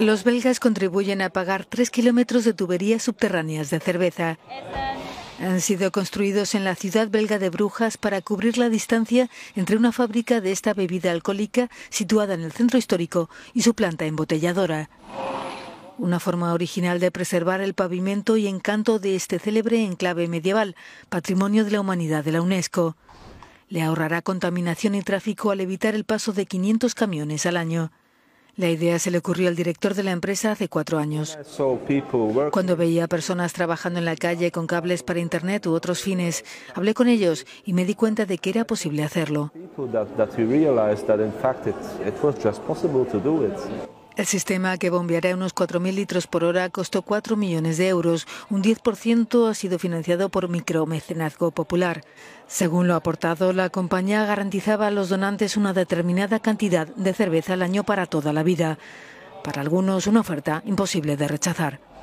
Los belgas contribuyen a pagar tres kilómetros de tuberías subterráneas de cerveza. Han sido construidos en la ciudad belga de Brujas para cubrir la distancia entre una fábrica de esta bebida alcohólica situada en el centro histórico y su planta embotelladora. Una forma original de preservar el pavimento y encanto de este célebre enclave medieval, patrimonio de la humanidad de la UNESCO. Le ahorrará contaminación y tráfico al evitar el paso de 500 camiones al año. La idea se le ocurrió al director de la empresa hace cuatro años. Cuando veía personas trabajando en la calle con cables para Internet u otros fines, hablé con ellos y me di cuenta de que era posible hacerlo. El sistema que bombeará unos 4.000 litros por hora costó 4 millones de euros. Un 10% ha sido financiado por micromecenazgo popular. Según lo aportado, la compañía garantizaba a los donantes una determinada cantidad de cerveza al año para toda la vida. Para algunos, una oferta imposible de rechazar.